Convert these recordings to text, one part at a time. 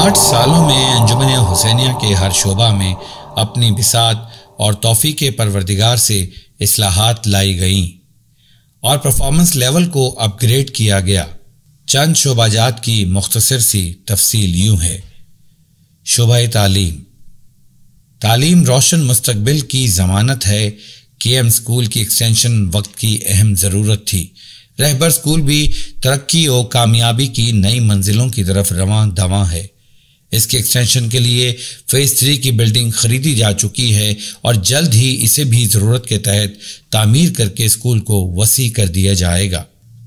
आठ सालों में अंजुमन हुसैनिया के हर शोबा में अपनी बिसात और तोफ़ी के परवरदिगार से असलाहत लाई गईं और परफॉर्मेंस लेवल को अपग्रेड किया गया चंद शोबाजात की मुख्तसर सी तफसील यूं है शोबा तालीम तालीम रोशन मुस्तबिल की ज़मानत है के एम स्कूल की एक्सटेंशन वक्त की अहम ज़रूरत थी रहबर स्कूल भी तरक्की और कामयाबी की नई मंजिलों की तरफ रवान दवा है इसके एक्सटेंशन के लिए फेज थ्री की बिल्डिंग खरीदी जा चुकी है और जल्द ही इसे भी ज़रूरत के तहत तामीर करके स्कूल को वसी कर दिया जाएगा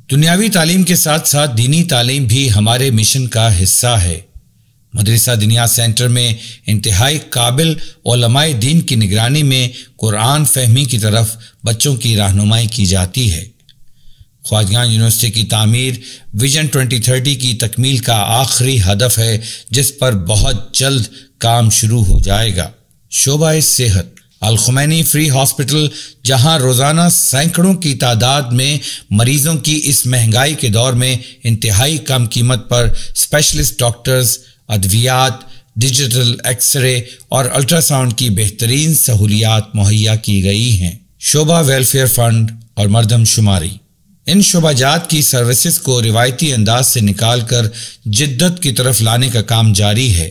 दुनियावी तालीम के साथ साथ दीनी तालीम भी हमारे मिशन का हिस्सा है मदरसा दिनिया सेंटर में इंतहाई काबिल ओलमाए दीन की निगरानी में कुरान फहमी की तरफ बच्चों की रहनुमाई की जाती है ख्वाजगान यूनिवर्सिटी की तमीर विजन 2030 की तकमील का आखिरी हदफ है जिस पर बहुत जल्द काम शुरू हो जाएगा शोबा सेहत अलखुमैनी फ्री हॉस्पिटल जहां रोज़ाना सैकड़ों की तादाद में मरीजों की इस महंगाई के दौर में इंतहाई कम कीमत पर स्पेशलिस्ट डॉक्टर्स अद्वियात डिजिटल एक्सरे और अल्ट्रासाउंड की बेहतरीन सहूलियात मुहैया की गई हैं शोभा वेलफेयर फंड और मरदम शुमारी इन शुभाजात की सर्विसेज को रिवायती अंदाज से निकालकर जिद्दत की तरफ लाने का काम जारी है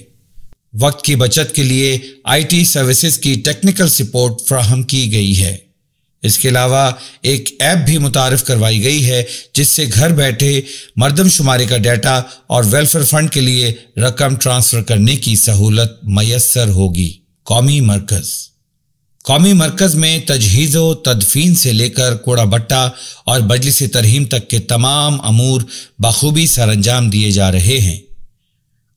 वक्त की बचत के लिए आईटी सर्विसेज की टेक्निकल सपोर्ट फ्राहम की गई है इसके अलावा एक ऐप भी मुतारफ करवाई गई है जिससे घर बैठे मरदमशुमारी का डाटा और वेलफेयर फंड के लिए रकम ट्रांसफर करने की सहूलत मैसर होगी कौमी मरकज़ कौमी मरकज़ में तजहीज़ व तदफीन से लेकर कोड़ा भट्टा और बजलिस तरहीम तक के तमाम अमूर बखूबी सर अंजाम दिए जा रहे हैं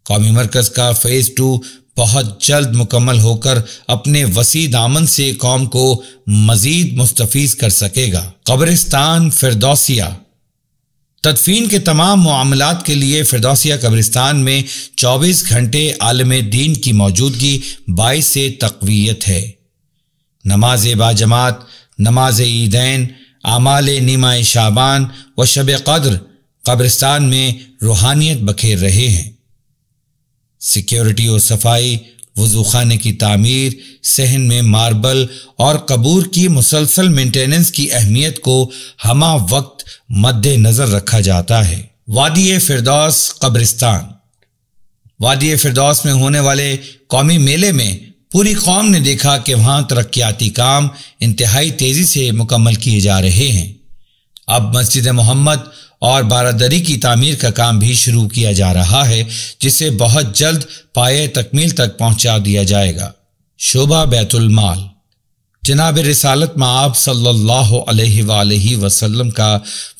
कौमी मरकज़ का फ़ेज़ टू बहुत जल्द मुकम्मल होकर अपने वसी दामन से कौम को मज़ीद मुस्तफ़ कर सकेगा कब्रिस्तान फिरदौसिया तदफीन के तमाम मामलों के लिए फिरदौसिया कब्रिस्तान में 24 घंटे आलम दीन की मौजूदगी से तकवीत है नमाज बाजमात नमाज ईदैन आमाल नीमा शाबान व शब कद्र कब्रिस्तान में रूहानियत बखेर रहे हैं सिक्योरिटी और सफाई वजू खाने की तामीर सहन में मार्बल और कबूर की मुसलसल मेंटेनेंस की अहमियत को हमा वक्त मद्देनजर रखा जाता है वादी फिरदौस कब्रिस्तान वादी फिरदौस में होने वाले कौमी मेले में पूरी कौम ने देखा कि वहाँ तरक्याती काम इंतहाई तेज़ी से मुकम्मल किए जा रहे हैं अब मस्जिद मोहम्मद और बारादरी की तामीर का काम भी शुरू किया जा रहा है जिसे बहुत जल्द पाए तकमील तक पहुँचा दिया जाएगा शोभा बैतुलमाल जनाब रसालत में आप अलैहि वसल्लम का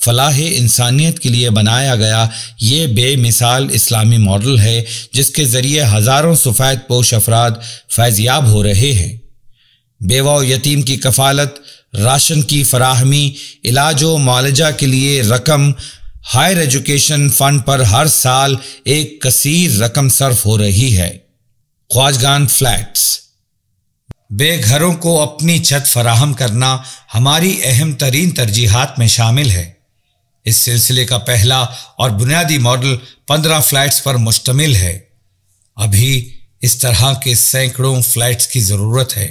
फलाह इंसानियत के लिए बनाया गया ये बेमिसाल इस्लामी मॉडल है जिसके ज़रिए हज़ारों सफ़ैद पोश अफराद फैज़याब हो रहे हैं बेवा यतीम की कफालत राशन की फराहमी इलाज व मालजा के लिए रकम हायर एजुकेशन फ़ंड पर हर साल एक कसर रकम सर्फ हो रही है ख्वाजगान फ्लैट्स बेघरों को अपनी छत फराहम करना हमारी अहम तरीन तरजीहत में शामिल है इस सिलसिले का पहला और बुनियादी मॉडल पंद्रह फ्लैट्स पर मुश्तमिल है अभी इस तरह के सैकड़ों फ्लैट्स की ज़रूरत है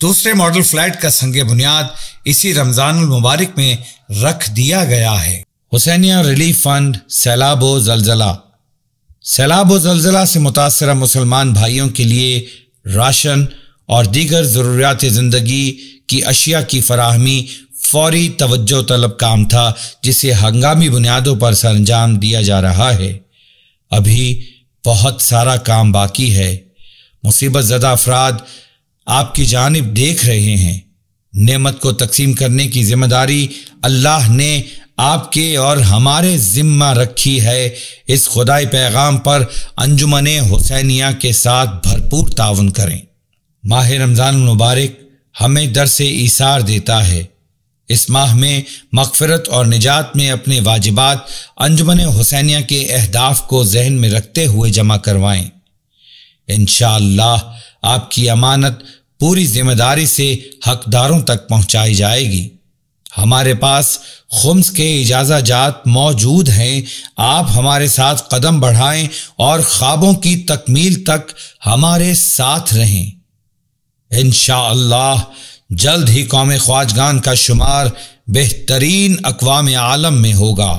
दूसरे मॉडल फ्लैट का संग बुनियाद इसी रमज़ान मुबारक में रख दिया गया है हुसैनिया रिलीफ फंड सैलाब जलजला सैलाब जलजला से मुतासर मुसलमान भाइयों के लिए राशन और दीगर ज़रूरियात ज़िंदगी की अशिया की फराहमी फौरी तवज्जो तलब काम था जिसे हंगामी बुनियादों पर सरंजाम दिया जा रहा है अभी बहुत सारा काम बाकी है मुसीबत ज़दा अफराद आपकी जानब देख रहे हैं नेमत को तकसीम करने की जिम्मेदारी अल्लाह ने आपके और हमारे ज़िम्मा रखी है इस खुदाई पैगाम पर अंजुमन हुसैनिया के साथ भरपूर ताउन करें माह रमज़ान मुबारक हमें दर से ईसार देता है इस माह में मकफरत और निजात में अपने वाजिबात अंजमन हुसैनिया के अहदाफ को जहन में रखते हुए जमा करवाएं इन आपकी अमानत पूरी जिम्मेदारी से हकदारों तक पहुंचाई जाएगी हमारे पास खुम्स के इजाज़ा जात मौजूद हैं आप हमारे साथ कदम बढ़ाएं और ख्वाबों की तकमील तक हमारे साथ रहें इन जल्द ही कौम ख्वाजगान का शुमार बेहतरीन अकवाम आलम में होगा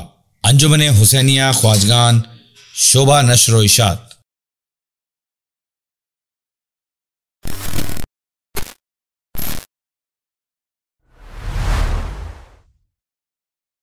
अंजुमन हुसैनिया ख्वाजगान शोभा नशर इशात